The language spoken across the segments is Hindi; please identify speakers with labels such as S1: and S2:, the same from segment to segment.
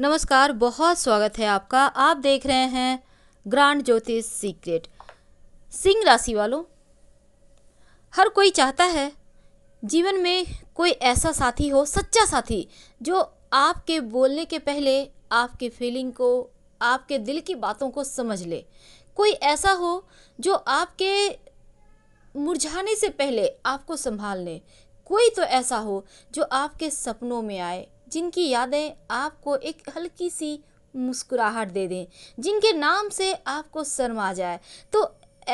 S1: नमस्कार बहुत स्वागत है आपका आप देख रहे हैं ग्रांड ज्योतिष सीक्रेट सिंह राशि वालों हर कोई चाहता है जीवन में कोई ऐसा साथी हो सच्चा साथी जो आपके बोलने के पहले आपकी फीलिंग को आपके दिल की बातों को समझ ले कोई ऐसा हो जो आपके मुरझाने से पहले आपको संभाल ले कोई तो ऐसा हो जो आपके सपनों में आए जिनकी यादें आपको एक हल्की सी मुस्कुराहट दे दें जिनके नाम से आपको शर्म आ जाए तो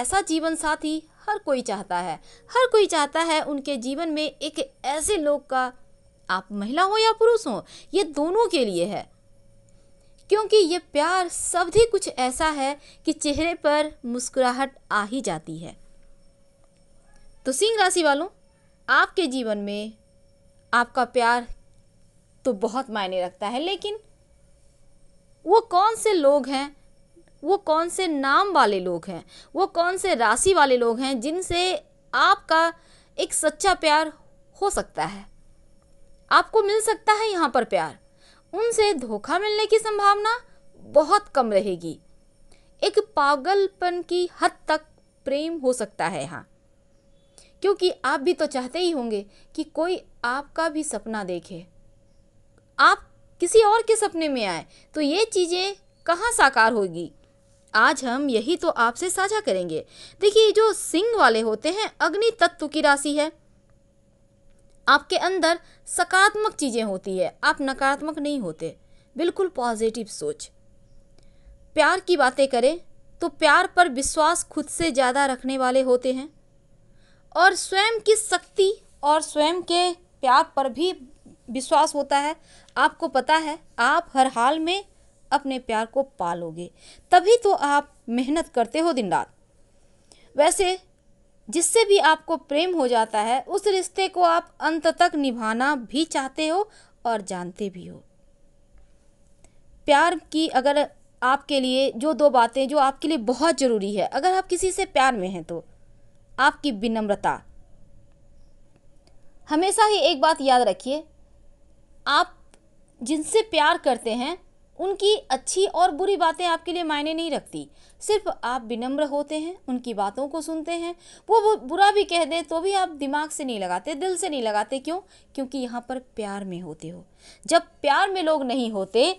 S1: ऐसा जीवन साथी हर कोई चाहता है हर कोई चाहता है उनके जीवन में एक ऐसे लोग का आप महिला हो या पुरुष हो ये दोनों के लिए है क्योंकि ये प्यार सभी कुछ ऐसा है कि चेहरे पर मुस्कुराहट आ ही जाती है तो सिंह राशि वालों आपके जीवन में आपका प्यार तो बहुत मायने रखता है लेकिन वो कौन से लोग हैं वो कौन से नाम वाले लोग हैं वो कौन से राशि वाले लोग हैं जिनसे आपका एक सच्चा प्यार हो सकता है आपको मिल सकता है यहाँ पर प्यार उनसे धोखा मिलने की संभावना बहुत कम रहेगी एक पागलपन की हद तक प्रेम हो सकता है यहाँ क्योंकि आप भी तो चाहते ही होंगे कि कोई आपका भी सपना देखे आप किसी और के सपने में आए तो ये चीज़ें कहाँ साकार होगी आज हम यही तो आपसे साझा करेंगे देखिए जो सिंह वाले होते हैं अग्नि तत्व की राशि है आपके अंदर सकारात्मक चीज़ें होती है आप नकारात्मक नहीं होते बिल्कुल पॉजिटिव सोच प्यार की बातें करें तो प्यार पर विश्वास खुद से ज़्यादा रखने वाले होते हैं और स्वयं की शक्ति और स्वयं के प्यार पर भी विश्वास होता है आपको पता है आप हर हाल में अपने प्यार को पालोगे तभी तो आप मेहनत करते हो दिन रात वैसे जिससे भी आपको प्रेम हो जाता है उस रिश्ते को आप अंत तक निभाना भी चाहते हो और जानते भी हो प्यार की अगर आपके लिए जो दो बातें जो आपके लिए बहुत ज़रूरी है अगर आप किसी से प्यार में हैं तो आपकी विनम्रता हमेशा ही एक बात याद रखिए आप जिनसे प्यार करते हैं उनकी अच्छी और बुरी बातें आपके लिए मायने नहीं रखती सिर्फ आप विनम्र होते हैं उनकी बातों को सुनते हैं वो वो बुरा भी कह दें तो भी आप दिमाग से नहीं लगाते दिल से नहीं लगाते क्यों क्योंकि यहाँ पर प्यार में होते हो जब प्यार में लोग नहीं होते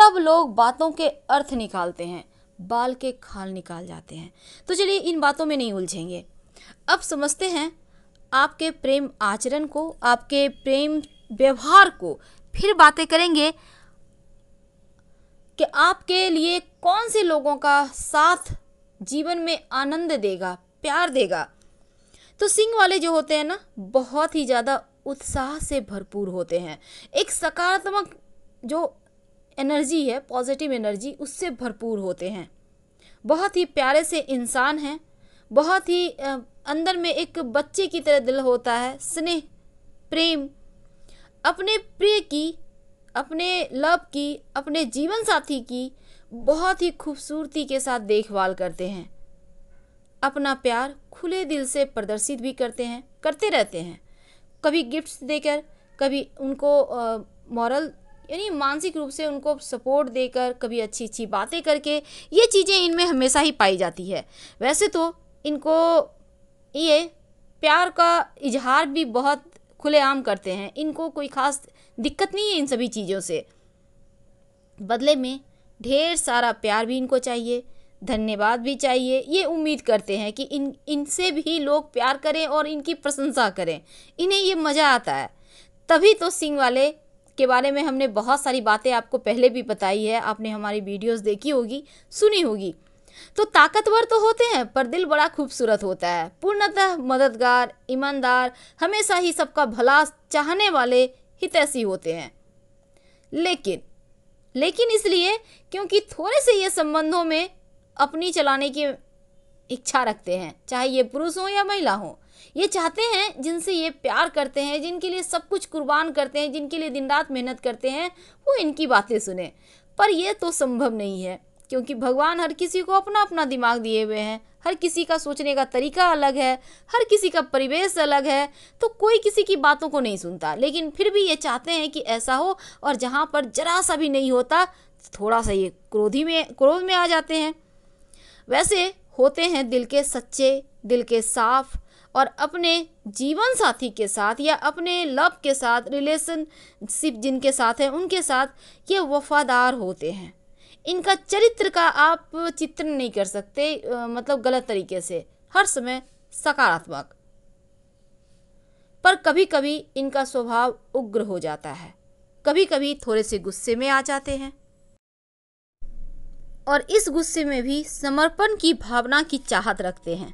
S1: तब लोग बातों के अर्थ निकालते हैं बाल के खाल निकाल जाते हैं तो चलिए इन बातों में नहीं उलझेंगे अब समझते हैं आपके प्रेम आचरण को आपके प्रेम व्यवहार को फिर बातें करेंगे कि आपके लिए कौन से लोगों का साथ जीवन में आनंद देगा प्यार देगा तो सिंह वाले जो होते हैं ना बहुत ही ज़्यादा उत्साह से भरपूर होते हैं एक सकारात्मक जो एनर्जी है पॉजिटिव एनर्जी उससे भरपूर होते हैं बहुत ही प्यारे से इंसान हैं बहुत ही अंदर में एक बच्चे की तरह दिल होता है स्नेह प्रेम अपने प्रिय की अपने लव की अपने जीवन साथी की बहुत ही खूबसूरती के साथ देखभाल करते हैं अपना प्यार खुले दिल से प्रदर्शित भी करते हैं करते रहते हैं कभी गिफ्ट्स देकर कभी उनको मॉरल यानी मानसिक रूप से उनको सपोर्ट देकर कभी अच्छी अच्छी बातें करके ये चीज़ें इनमें हमेशा ही पाई जाती है वैसे तो इनको ये प्यार का इजहार भी बहुत खुलेआम करते हैं इनको कोई ख़ास दिक्कत नहीं है इन सभी चीज़ों से बदले में ढेर सारा प्यार भी इनको चाहिए धन्यवाद भी चाहिए ये उम्मीद करते हैं कि इन इनसे भी लोग प्यार करें और इनकी प्रशंसा करें इन्हें ये मज़ा आता है तभी तो सिंह वाले के बारे में हमने बहुत सारी बातें आपको पहले भी बताई है आपने हमारी वीडियोस देखी होगी सुनी होगी तो ताकतवर तो होते हैं पर दिल बड़ा खूबसूरत होता है पूर्णतः मददगार ईमानदार हमेशा ही सबका भला चाहने वाले हितैषी होते हैं लेकिन लेकिन इसलिए क्योंकि थोड़े से ये संबंधों में अपनी चलाने की इच्छा रखते हैं चाहे ये पुरुष हो या महिला हो ये चाहते हैं जिनसे ये प्यार करते हैं जिनके लिए सब कुछ कुर्बान करते हैं जिनके लिए दिन रात मेहनत करते हैं वो इनकी बातें सुने पर यह तो संभव नहीं है क्योंकि भगवान हर किसी को अपना अपना दिमाग दिए हुए हैं हर किसी का सोचने का तरीका अलग है हर किसी का परिवेश अलग है तो कोई किसी की बातों को नहीं सुनता लेकिन फिर भी ये चाहते हैं कि ऐसा हो और जहाँ पर जरा सा भी नहीं होता थोड़ा सा ये क्रोधी में क्रोध में आ जाते हैं वैसे होते हैं दिल के सच्चे दिल के साफ़ और अपने जीवन साथी के साथ या अपने लव के साथ रिलेशनशिप जिनके साथ हैं उनके साथ ये वफादार होते हैं इनका चरित्र का आप चित्रण नहीं कर सकते मतलब गलत तरीके से हर समय सकारात्मक पर कभी कभी इनका स्वभाव उग्र हो जाता है कभी कभी थोड़े से गुस्से में आ जाते हैं और इस गुस्से में भी समर्पण की भावना की चाहत रखते हैं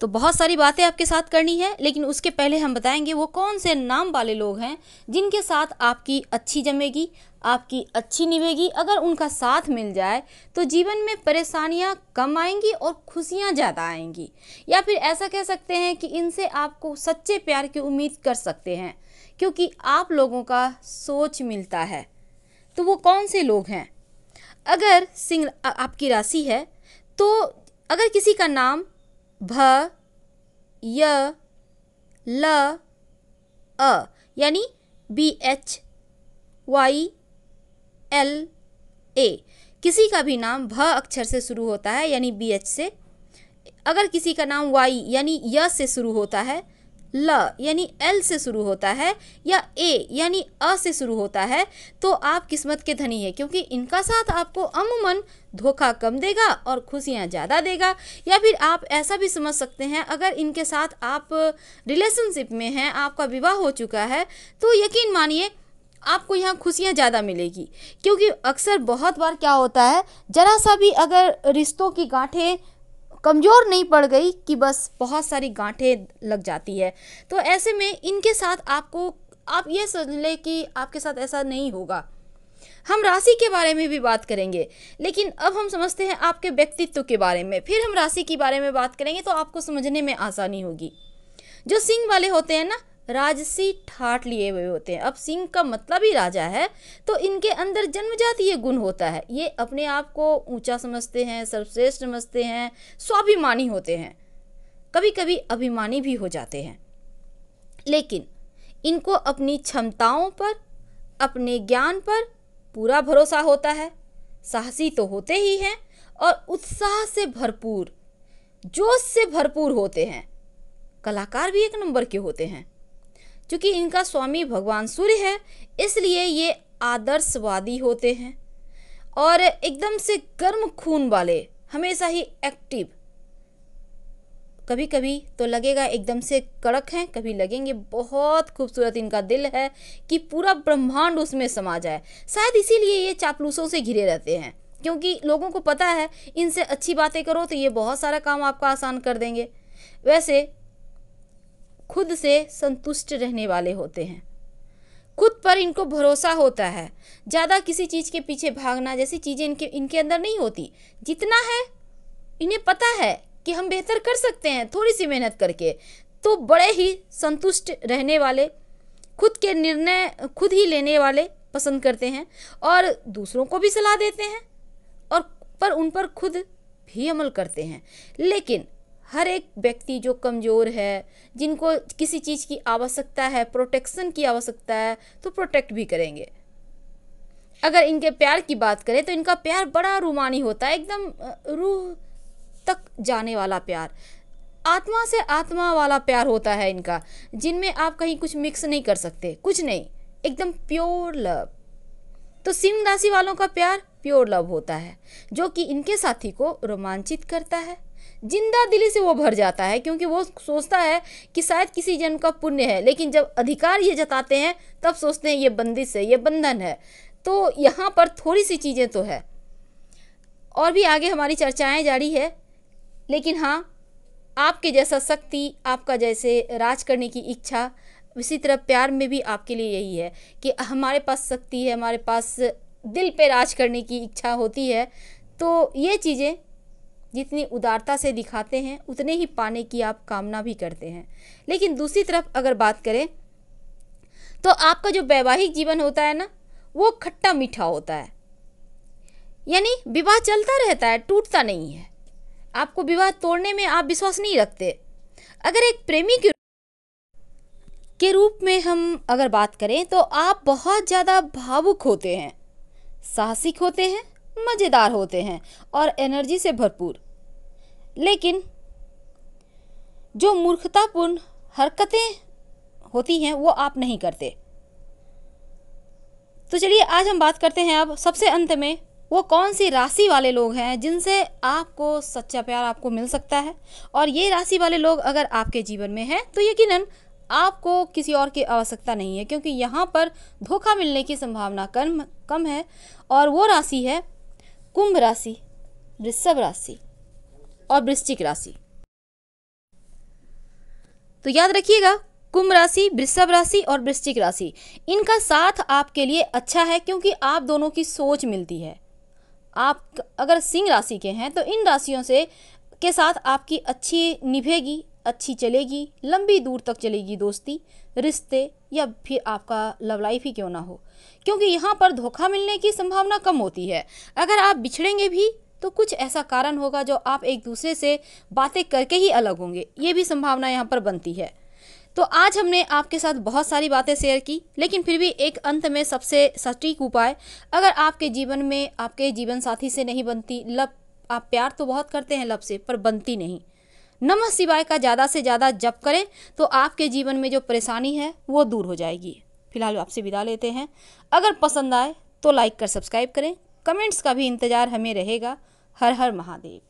S1: तो बहुत सारी बातें आपके साथ करनी है लेकिन उसके पहले हम बताएंगे वो कौन से नाम वाले लोग हैं जिनके साथ आपकी अच्छी जमेगी आपकी अच्छी निभेगी अगर उनका साथ मिल जाए तो जीवन में परेशानियां कम आएंगी और खुशियां ज़्यादा आएंगी या फिर ऐसा कह सकते हैं कि इनसे आपको सच्चे प्यार की उम्मीद कर सकते हैं क्योंकि आप लोगों का सोच मिलता है तो वो कौन से लोग हैं अगर सिंह आपकी राशि है तो अगर किसी का नाम भ य ल अ यानी B H Y L A किसी का भी नाम भ अक्षर से शुरू होता है यानी बी एच से अगर किसी का नाम वाई यानी य से शुरू होता है ल यानी एल से शुरू होता है या ए यानी अ से शुरू होता है तो आप किस्मत के धनी है क्योंकि इनका साथ आपको अमूमन धोखा कम देगा और खुशियाँ ज़्यादा देगा या फिर आप ऐसा भी समझ सकते हैं अगर इनके साथ आप रिलेशनशिप में हैं आपका विवाह हो चुका है तो यकीन मानिए आपको यहाँ खुशियाँ ज़्यादा मिलेगी क्योंकि अक्सर बहुत बार क्या होता है ज़रा सा भी अगर रिश्तों की गांठें कमज़ोर नहीं पड़ गई कि बस बहुत सारी गांठें लग जाती है तो ऐसे में इनके साथ आपको आप ये समझ लें कि आपके साथ ऐसा नहीं होगा हम राशि के बारे में भी बात करेंगे लेकिन अब हम समझते हैं आपके व्यक्तित्व के बारे में फिर हम राशि के बारे में बात करेंगे तो आपको समझने में आसानी होगी जो सिंह वाले होते हैं ना राजसी ठाट लिए हुए होते हैं अब सिंह का मतलब ही राजा है तो इनके अंदर जन्मजात ये गुण होता है ये अपने आप को ऊंचा समझते हैं सर्वश्रेष्ठ समझते हैं स्वाभिमानी होते हैं कभी कभी अभिमानी भी हो जाते हैं लेकिन इनको अपनी क्षमताओं पर अपने ज्ञान पर पूरा भरोसा होता है साहसी तो होते ही हैं और उत्साह से भरपूर जोश से भरपूर होते हैं कलाकार भी एक नंबर के होते हैं क्योंकि इनका स्वामी भगवान सूर्य है इसलिए ये आदर्शवादी होते हैं और एकदम से गर्म खून वाले हमेशा ही एक्टिव कभी कभी तो लगेगा एकदम से कड़क हैं कभी लगेंगे बहुत खूबसूरत इनका दिल है कि पूरा ब्रह्मांड उसमें समा जाए शायद इसीलिए ये चापलूसों से घिरे रहते हैं क्योंकि लोगों को पता है इनसे अच्छी बातें करो तो ये बहुत सारा काम आपका आसान कर देंगे वैसे खुद से संतुष्ट रहने वाले होते हैं खुद पर इनको भरोसा होता है ज़्यादा किसी चीज़ के पीछे भागना जैसी चीज़ें इनके इनके अंदर नहीं होती जितना है इन्हें पता है कि हम बेहतर कर सकते हैं थोड़ी सी मेहनत करके तो बड़े ही संतुष्ट रहने वाले खुद के निर्णय खुद ही लेने वाले पसंद करते हैं और दूसरों को भी सलाह देते हैं और पर उन पर खुद भी अमल करते हैं लेकिन हर एक व्यक्ति जो कमज़ोर है जिनको किसी चीज़ की आवश्यकता है प्रोटेक्शन की आवश्यकता है तो प्रोटेक्ट भी करेंगे अगर इनके प्यार की बात करें तो इनका प्यार बड़ा रूमानी होता है एकदम रूह तक जाने वाला प्यार आत्मा से आत्मा वाला प्यार होता है इनका जिनमें आप कहीं कुछ मिक्स नहीं कर सकते कुछ नहीं एकदम प्योर लव तो सिंह राशि वालों का प्यार प्योर लव होता है जो कि इनके साथी को रोमांचित करता है जिंदा दिली से वो भर जाता है क्योंकि वो सोचता है कि शायद किसी जन्म का पुण्य है लेकिन जब अधिकार ये जताते हैं तब सोचते हैं ये बंदिश है ये बंधन है तो यहाँ पर थोड़ी सी चीज़ें तो है और भी आगे हमारी चर्चाएं जारी है लेकिन हाँ आपके जैसा शक्ति आपका जैसे राज करने की इच्छा उसी तरह प्यार में भी आपके लिए यही है कि हमारे पास शक्ति है हमारे पास दिल पे राज करने की इच्छा होती है तो ये चीज़ें जितनी उदारता से दिखाते हैं उतने ही पाने की आप कामना भी करते हैं लेकिन दूसरी तरफ अगर बात करें तो आपका जो वैवाहिक जीवन होता है ना वो खट्टा मीठा होता है यानी विवाह चलता रहता है टूटता नहीं है आपको विवाह तोड़ने में आप विश्वास नहीं रखते अगर एक प्रेमी के के रूप में हम अगर बात करें तो आप बहुत ज़्यादा भावुक होते हैं साहसिक होते हैं मज़ेदार होते हैं और एनर्जी से भरपूर लेकिन जो मूर्खतापूर्ण हरकतें होती हैं वो आप नहीं करते तो चलिए आज हम बात करते हैं अब सबसे अंत में वो कौन सी राशि वाले लोग हैं जिनसे आपको सच्चा प्यार आपको मिल सकता है और ये राशि वाले लोग अगर आपके जीवन में हैं तो यकीनन आपको किसी और की आवश्यकता नहीं है क्योंकि यहाँ पर धोखा मिलने की संभावना कम कम है और वो राशि है कुंभ राशि वृषभ राशि और वृश्चिक राशि तो याद रखिएगा कुंभ राशि वृषभ राशि और वृश्चिक राशि इनका साथ आपके लिए अच्छा है क्योंकि आप दोनों की सोच मिलती है आप अगर सिंह राशि के हैं तो इन राशियों से के साथ आपकी अच्छी निभेगी अच्छी चलेगी लंबी दूर तक चलेगी दोस्ती रिश्ते या फिर आपका लव लाइफ ही क्यों ना हो क्योंकि यहाँ पर धोखा मिलने की संभावना कम होती है अगर आप बिछड़ेंगे भी तो कुछ ऐसा कारण होगा जो आप एक दूसरे से बातें करके ही अलग होंगे ये भी संभावना यहाँ पर बनती है तो आज हमने आपके साथ बहुत सारी बातें शेयर की लेकिन फिर भी एक अंत में सबसे सटीक उपाय अगर आपके जीवन में आपके जीवन साथी से नहीं बनती लव आप प्यार तो बहुत करते हैं लव से पर बनती नहीं नमः शिवाय का ज़्यादा से ज़्यादा जप करें तो आपके जीवन में जो परेशानी है वो दूर हो जाएगी फिलहाल आपसे विदा लेते हैं अगर पसंद आए तो लाइक कर सब्सक्राइब करें कमेंट्स का भी इंतज़ार हमें रहेगा हर हर महादेव